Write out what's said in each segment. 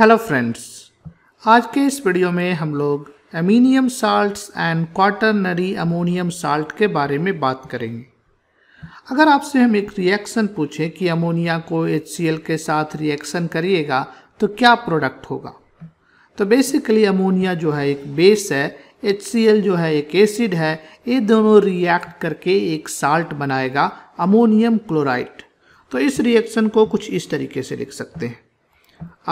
Hello friends आज के इस वीडियो में हम लोग aminium salts and quaternary ammonium salt के बारे में बात करेंगे अगर आपसे हम एक रिएक्शन पूछें कि अमोनिया को एच के साथ रिएक्शन करिएगा तो क्या प्रोडक्ट होगा तो बेसिकली अमोनिया जो है एक बेस है एच जो है एक एसिड है ये दोनों रिएक्ट करके एक साल्ट बनाएगा अमोनियम क्लोराइड तो इस रिएक्शन को कुछ इस तरीके से लिख सकते हैं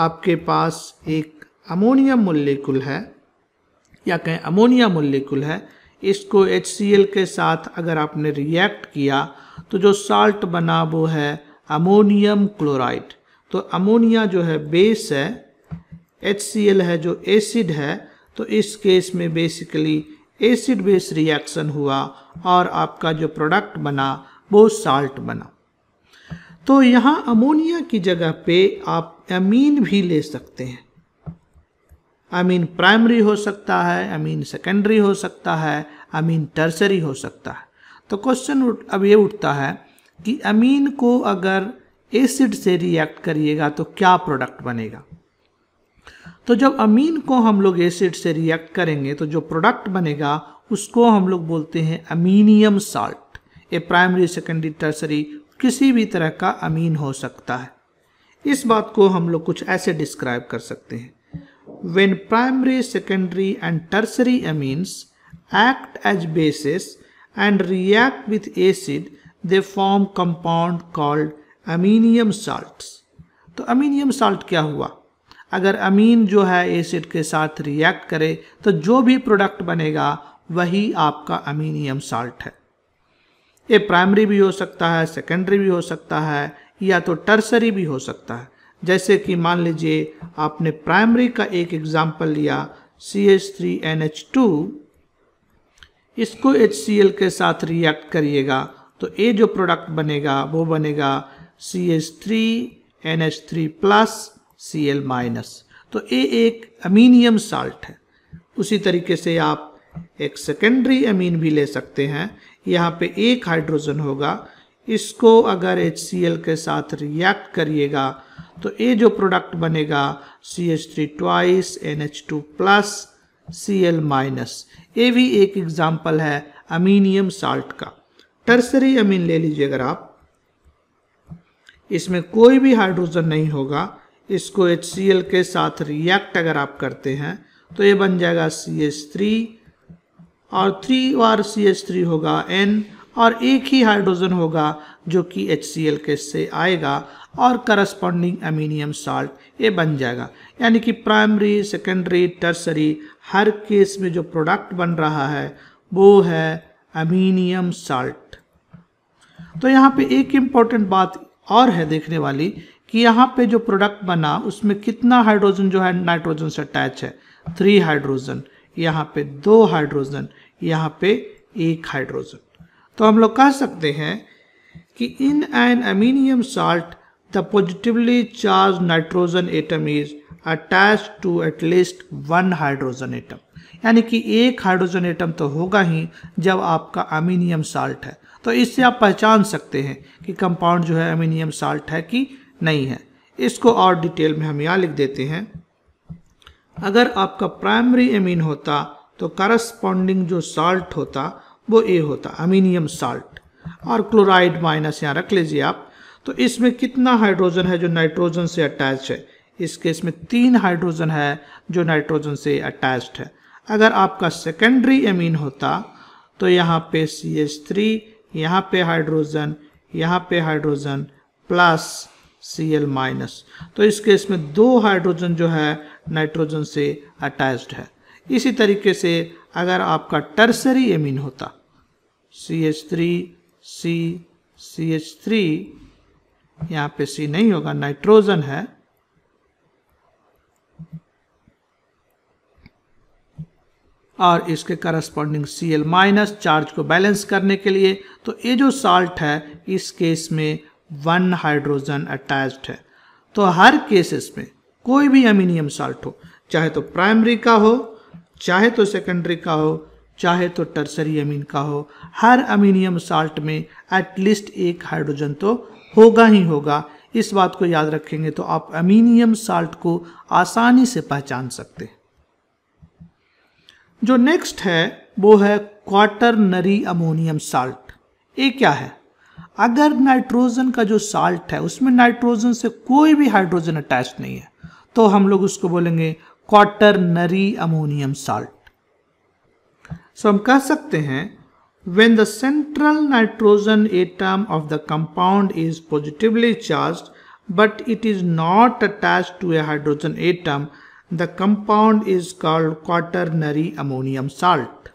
आपके पास एक अमोनियम मोलिकुल है या कहें अमोनिया मोलिकुल है इसको एच के साथ अगर आपने रिएक्ट किया तो जो साल्ट बना वो है अमोनियम क्लोराइड तो अमोनिया जो है बेस है एच है जो एसिड है तो इस केस में बेसिकली एसिड बेस रिएक्शन हुआ और आपका जो प्रोडक्ट बना वो साल्ट बना तो यहाँ अमोनिया की जगह पे आप अमीन भी ले सकते हैं अमीन प्राइमरी हो सकता है अमीन सेकेंडरी हो सकता है अमीन टर्सरी हो सकता है तो क्वेश्चन अब ये उठता है कि अमीन को अगर एसिड से रिएक्ट करिएगा तो क्या प्रोडक्ट बनेगा तो जब अमीन को हम लोग एसिड से रिएक्ट करेंगे तो जो प्रोडक्ट बनेगा उसको हम लोग बोलते हैं aminium salt a primary secondary tertiary किसी भी तरह का अमीन हो सकता है इस बात को हम लोग कुछ ऐसे डिस्क्राइब कर सकते हैं when primary secondary and tertiary amines act as bases and react with acid they form compound called aminium salt तो अमीनियम साल्ट क्या हुआ अगर अमीन जो है एसिड के साथ रिएक्ट करे तो जो भी प्रोडक्ट बनेगा वही आपका अमीनियम साल्ट है ये प्राइमरी भी हो सकता है सेकेंडरी भी हो सकता है या तो टर्सरी भी हो सकता है जैसे कि मान लीजिए आपने प्राइमरी का एक एग्जाम्पल लिया C H three N H two इसको एच सी एल के साथ रिएक्ट करिएगा तो ये जो प्रोडक्ट बनेगा वो बनेगा C H three N H three plus C L minus तो ये एक अमीनियम साल्ट है उसी तरीके से आप एक सेकेंडरी अमीन भी ले सकते हैं यहाँ पे एक हाइड्रोजन होगा इसको अगर एच के साथ रिएक्ट करिएगा तो ये जो प्रोडक्ट बनेगा C H three twice N H two plus C L minus ये भी एक एग्जाम्पल है अमीनियम साल्ट का टर्सरी अमीन ले लीजिए अगर आप इसमें कोई भी हाइड्रोजन नहीं होगा इसको एच के साथ रिएक्ट अगर आप करते हैं तो ये बन जाएगा सी एच थ्री और थ्री बार सी एच थ्री होगा एन और एक ही हाइड्रोजन होगा जो कि एच सी एल के से आएगा और करस्पॉन्डिंग अमीनियम साल्ट ये बन जाएगा यानी कि प्राइमरी सेकेंडरी टर्सरी हर केस में जो प्रोडक्ट बन रहा है वो है अमीनियम साल्ट तो यहाँ पे एक इम्पॉर्टेंट बात और है देखने वाली कि यहाँ पे जो प्रोडक्ट बना उसमें कितना हाइड्रोजन जो है नाइट्रोजन से अटैच है थ्री हाइड्रोजन यहाँ पे दो हाइड्रोजन यहाँ पे एक हाइड्रोजन तो हम लोग कह सकते हैं कि in an aminium salt the positively charge nitrogen atom is attach to at least one hydrogen atom यानी कि एक हाइड्रोजन एटम तो होगा ही जब आपका अमीनियम साल्ट है तो इससे आप पहचान सकते हैं कि कंपाउंड जो है अमीनियम साल्ट है कि नहीं है इसको और डिटेल में हम यहाँ लिख देते हैं अगर आपका प्राइमरी एमीन होता तो करस्पॉन्डिंग जो साल्ट होता वो ए होता अमीनियम साल्ट और क्लोराइड माइनस यहाँ रख लीजिए आप तो इसमें कितना हाइड्रोजन है जो नाइट्रोजन से अटैच है इस केस में तीन हाइड्रोजन है जो नाइट्रोजन से अटैच है अगर आपका सेकेंडरी एमीन होता तो यहाँ पे सी एच थ्री यहाँ पे हाइड्रोजन यहाँ पे hydrogen plus C L minus तो इस केस में दो हाइड्रोजन जो है नाइट्रोजन से अटैच्ड है इसी तरीके से अगर आपका टर्सरी एमिन होता C H three C C H three यहाँ पे सी नहीं होगा नाइट्रोजन है और इसके corresponding C L minus charge को बैलेंस करने के लिए तो ये जो साल्ट है इस केस में वन हाइड्रोजन अटैच्ड है तो हर केसेस में कोई भी अमीनियम साल्ट हो चाहे तो प्राइमरी का हो चाहे तो सेकेंडरी का हो चाहे तो टर्सरी अमीन का हो हर अमीनियम साल्ट में एटलीस्ट एक हाइड्रोजन तो होगा ही होगा इस बात को याद रखेंगे तो आप अमीनियम साल्ट को आसानी से पहचान सकते हैं जो नेक्स्ट है वो है क्वाटरनरी अमोनियम साल्ट ये क्या है अगर नाइट्रोजन का जो साल्ट है उसमें नाइट्रोजन से कोई भी हाइड्रोजन अटैच नहीं है तो हम लोग उसको बोलेंगे क्वार्टर नरी अमोनियम साल्ट सो हम कह सकते हैं when the central nitrogen atom of the compound is positively charge but it is not attach to a hydrogen atom the compound is called quaternary ammonium salt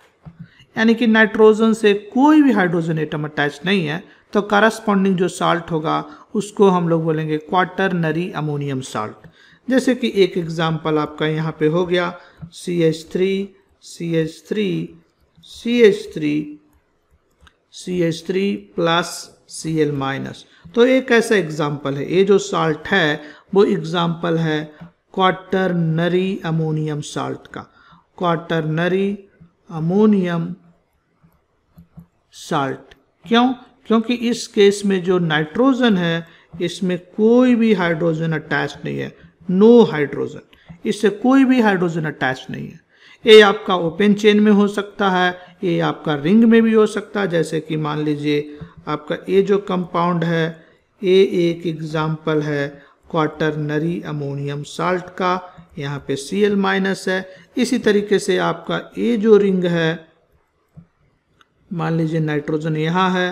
यानी कि nitrogen से कोई भी hydrogen atom attach नहीं है तो corresponding जो salt होगा उसको हम लोग बोलेंगे नरी अमोनियम साल्ट जैसे कि एक एग्ज़ाम्पल आपका यहाँ पे हो गया C H three C H three C H three C H three plus C L minus तो एक ऐसा एग्ज़ाम्पल है ये जो साल्ट है वो एग्ज़ाम्पल है क्वाटरनरी अमोनियम साल्ट का नरी अमोनियम साल्ट क्यों क्योंकि इस केस में जो नाइट्रोजन है इसमें कोई भी हाइड्रोजन अटैच नहीं है नो हाइड्रोजन इससे कोई भी हाइड्रोजन अटैच नहीं है ये आपका ओपन चेन में हो सकता है ये आपका रिंग में भी हो सकता है जैसे कि मान लीजिए आपका ये जो कंपाउंड है ये एक एग्जाम्पल है क्वार्टरनरी अमोनियम साल्ट का यहाँ पे सी एल माइनस है इसी तरीके से आपका ये जो रिंग है मान लीजिए नाइट्रोजन यहाँ है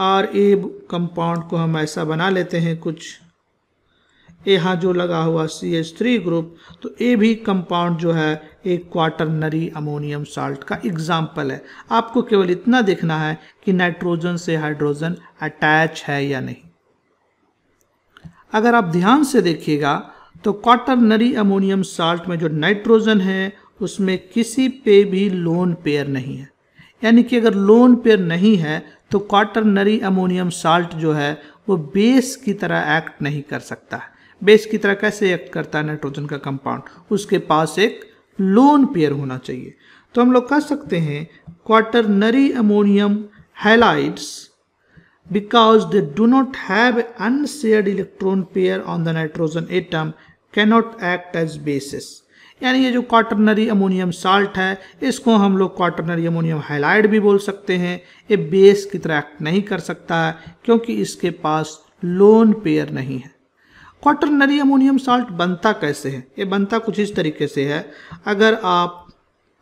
आर ए कंपाउंड को हम ऐसा बना लेते हैं कुछ यहाँ जो लगा हुआ सी एच थ्री ग्रुप तो ए भी कंपाउंड जो है एक क्वाटरनरी अमोनियम साल्ट का एग्जाम्पल है आपको केवल इतना देखना है कि नाइट्रोजन से हाइड्रोजन अटैच है या नहीं अगर आप ध्यान से देखिएगा तो क्वाटरनरी अमोनियम साल्ट में जो नाइट्रोजन है उसमें किसी पे भी लोन पेयर नहीं है यानी कि अगर लोन पेयर नहीं है तो क्वाटरनरी अमोनियम साल्ट जो है वो बेस की तरह एक्ट नहीं कर सकता है बेस की तरह कैसे एक्ट करता है नाइट्रोजन का कंपाउंड उसके पास एक लोन पेयर होना चाहिए तो हम लोग कह सकते हैं quaternary ammonium halides because they do not have unshared electron pair on the nitrogen atom cannot act as bases यानी ये जो क्वाटरनरी अमोनियम साल्ट है इसको हम लोग क्वाटरनरी अमोनियम हाइलाइड भी बोल सकते हैं ये बेस की तरह एक्ट नहीं कर सकता है क्योंकि इसके पास लोन पेयर नहीं है क्वाटरनरी अमोनियम साल्ट बनता कैसे है ये बनता कुछ इस तरीके से है अगर आप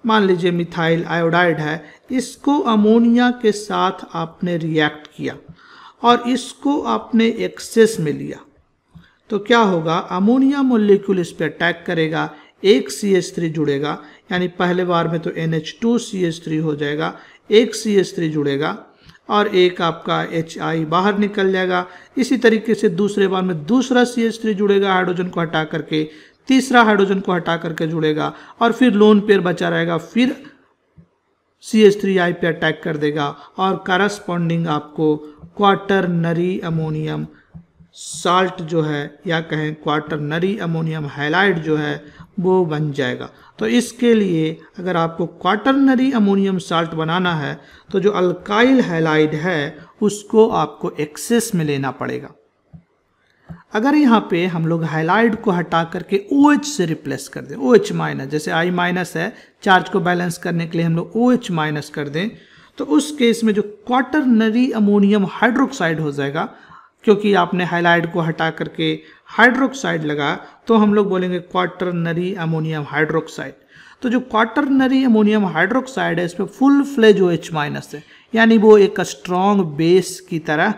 मान लीजिए मिथाइल आयोडाइड है इसको अमोनिया के साथ आपने रिएक्ट किया और इसको आपने एक्सेस में लिया तो क्या होगा अमोनिया मोलिक्यूल इस पर अटैक करेगा एक सी एस थ्री जुड़ेगा यानी पहले बार में तो N H two C S three हो जाएगा एक सी एस थ्री जुड़ेगा और एक आपका एच आई बाहर निकल जाएगा इसी तरीके से दूसरे बार में दूसरा सी एस थ्री जुड़ेगा हाइड्रोजन को हटा करके तीसरा हाइड्रोजन को हटा करके जुड़ेगा और फिर लोन पेयर बचा रहेगा फिर सी एस थ्री आई पे अटैक कर देगा और करस्पॉन्डिंग आपको क्वार्टरनरी अमोनियम साल्ट जो है या कहें क्वार्टरनरी अमोनियम हाइलाइड जो है वो बन जाएगा तो इसके लिए अगर आपको क्वार्टरनरी अमोनियम साल्ट बनाना है तो जो अल्काइल हैलाइड है उसको आपको एक्सेस में लेना पड़ेगा अगर यहाँ पे हम लोग हाइलाइड को हटा करके ओ OH से रिप्लेस कर दें ओ OH माइनस जैसे आई माइनस है चार्ज को बैलेंस करने के लिए हम लोग ओ OH माइनस कर दें तो उस केस में जो क्वार्टरनरी अमोनियम हाइड्रोक्साइड हो जाएगा क्योंकि आपने हाइलाइड को हटा करके हाइड्रोक्साइड लगा तो हम लोग बोलेंगे क्वार्टरनरी अमोनियम हाइड्रोक्साइड तो जो क्वार्टरनरी अमोनियम हाइड्रोक्साइड है इसमें full fledge O H minus है यानी वो एक स्ट्रॉन्ग बेस की तरह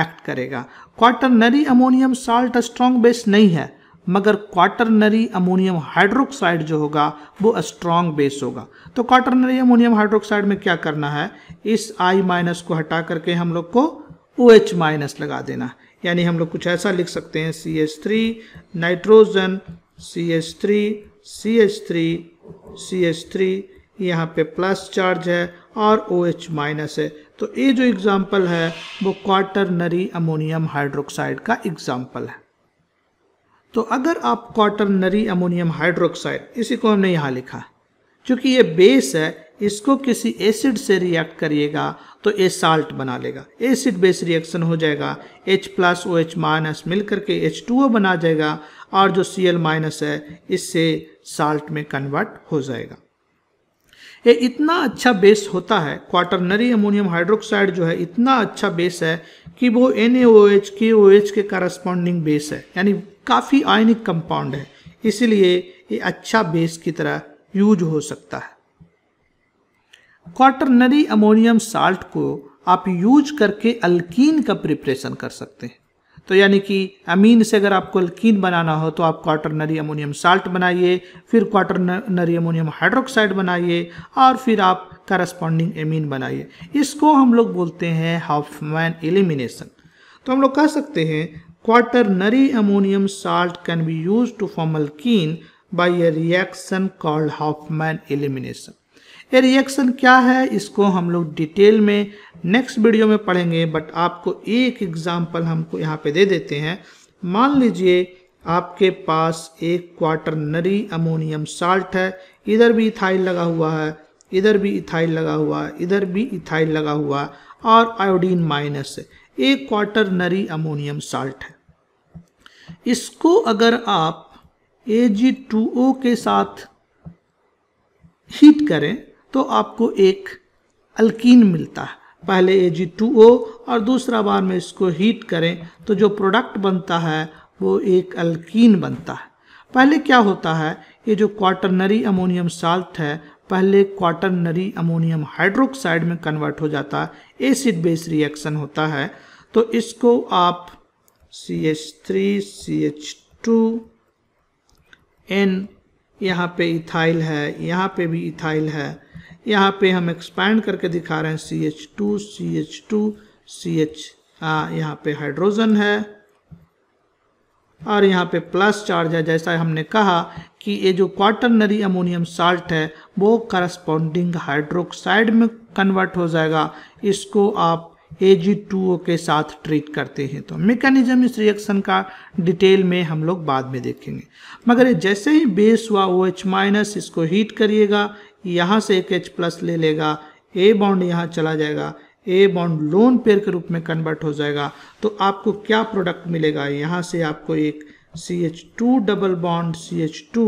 एक्ट करेगा quaternary ammonium salt strong base नहीं है मगर क्वार्टरनरी अमोनियम हाइड्रोक्साइड जो होगा वो स्ट्रॉन्ग बेस होगा तो क्वार्टरनरी अमोनियम हाइड्रोक्साइड में क्या करना है इस आई माइनस को हटा करके हम लोग को ओ एच माइनस लगा देना यानी हम लोग कुछ ऐसा लिख सकते हैं C H three nitrogen C H three C H three C H three यहाँ पे प्लस चार्ज है और ओ एच माइनस है तो ये जो एग्ज़ाम्पल है वो क्वार्टरनरी अमोनियम हाइड्रोक्साइड का एग्ज़ाम्पल है तो अगर आप क्वार्टरनरी अमोनियम हाइड्रोक्साइड इसी को हमने यहाँ लिखा क्योंकि ये बेस है इसको किसी एसिड से रिएक्ट करिएगा तो ए साल्ट बना लेगा एसिड बेस रिएक्शन हो जाएगा H plus O H minus मिल करके एच टू ओ बना जाएगा और जो सी एल माइनस है इससे साल्ट में कन्वर्ट हो जाएगा ये इतना अच्छा बेस होता है क्वाटरनरी अमोनियम हाइड्रोक्साइड जो है इतना अच्छा बेस है कि वो एन एच के ओ एच के करस्पॉन्डिंग बेस है यानी काफ़ी आयनिक कंपाउंड है इसलिए ये अच्छा बेस की तरह यूज हो सकता है क्वार्टरनरी अमोनियम साल्ट को आप यूज करके अल्कीन का प्रिपरेशन कर सकते हैं तो यानी कि अमीन से अगर आपको अल्कीन बनाना हो तो आप क्वार्टरनरी अमोनियम साल्ट बनाइए फिर क्वार्टरनरी अमोनियम हाइड्रोक्साइड बनाइए और फिर आप करस्पॉन्डिंग एमीन बनाइए इसको हम लोग बोलते हैं हाफ मैन एलिमिनेशन तो हम लोग कह सकते हैं quaternary ammonium salt can be use to form alkene a reaction called Hofmann elimination ये रिएक्शन क्या है इसको हम लोग डिटेल में नेक्स्ट वीडियो में पढ़ेंगे बट आपको एक एग्जाम्पल हमको यहाँ पे दे देते हैं मान लीजिए आपके पास एक नरी अमोनियम साल्ट है इधर भी इथाइल लगा हुआ है इधर भी इथाइल लगा हुआ है इधर भी इथाइल लगा हुआ और आयोडीन माइनस एक नरी अमोनियम साल्ट है इसको अगर आप ए के साथ हीट करें तो आपको एक अल्कीन मिलता है पहले ए जी टू ओ और दूसरा बार में इसको हीट करें तो जो प्रोडक्ट बनता है वो एक अल्कीन बनता है पहले क्या होता है ये जो क्वाटरनरी अमोनियम साल्ट है पहले क्वाटरनरी अमोनियम हाइड्रोक्साइड में कन्वर्ट हो जाता है एसिड बेस रिएक्शन होता है तो इसको आप C H three C H two N यहाँ पे इथाइल है यहाँ पे भी इथाइल है यहाँ पे हम एक्सपैंड करके दिखा रहे हैं C H two C H two C H यहाँ पे हाइड्रोजन है और यहाँ पे प्लस चार्ज है जैसा हमने कहा कि ये जो क्वाटरनरी अमोनियम साल्ट है वो करस्पॉन्डिंग हाइड्रोक्साइड में कन्वर्ट हो जाएगा इसको आप AG2O के साथ ट्रीट करते हैं तो मेकेनिज्म इस रिएक्शन का डिटेल में हम लोग बाद में देखेंगे मगर जैसे ही बेस हुआ ओ एच माइनस इसको हीट करिएगा यहाँ से एक एच प्लस ले लेगा ए बॉन्ड यहाँ चला जाएगा ए बॉन्ड लोन पेयर के रूप में कन्वर्ट हो जाएगा तो आपको क्या प्रोडक्ट मिलेगा यहाँ से आपको एक C H two double bond C H two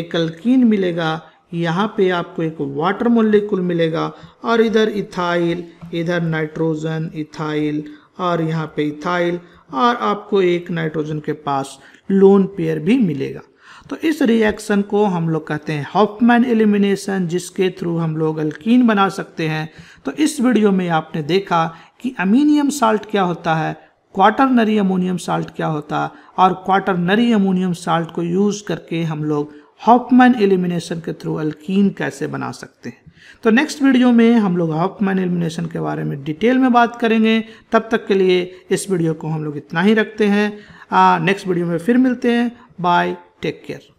एक अल्किन मिलेगा यहाँ पे आपको एक वाटर मोलिकुल मिलेगा और इधर इथाइल इधर नाइट्रोजन इथाइल और यहाँ पे इथाइल और आपको एक नाइट्रोजन के पास लोन पेयर भी मिलेगा तो इस रिएक्शन को हम लोग कहते हैं हॉफमैन एलिमिनेशन जिसके थ्रू हम लोग अल्कीन बना सकते हैं तो इस वीडियो में आपने देखा कि अमीनियम साल्ट क्या होता है क्वाटरनरी अमोनियम साल्ट क्या होता है और क्वाटरनरी अमोनियम साल्ट को यूज़ करके हम लोग हॉफमैन एलिमिनेशन के थ्रू अल्कीन कैसे बना सकते हैं तो नेक्स्ट वीडियो में हम लोग हॉफमैन एलिमिनेशन के बारे में डिटेल में बात करेंगे तब तक के लिए इस वीडियो को हम लोग इतना ही रखते हैं नेक्स्ट वीडियो में फिर मिलते हैं बाय Take care.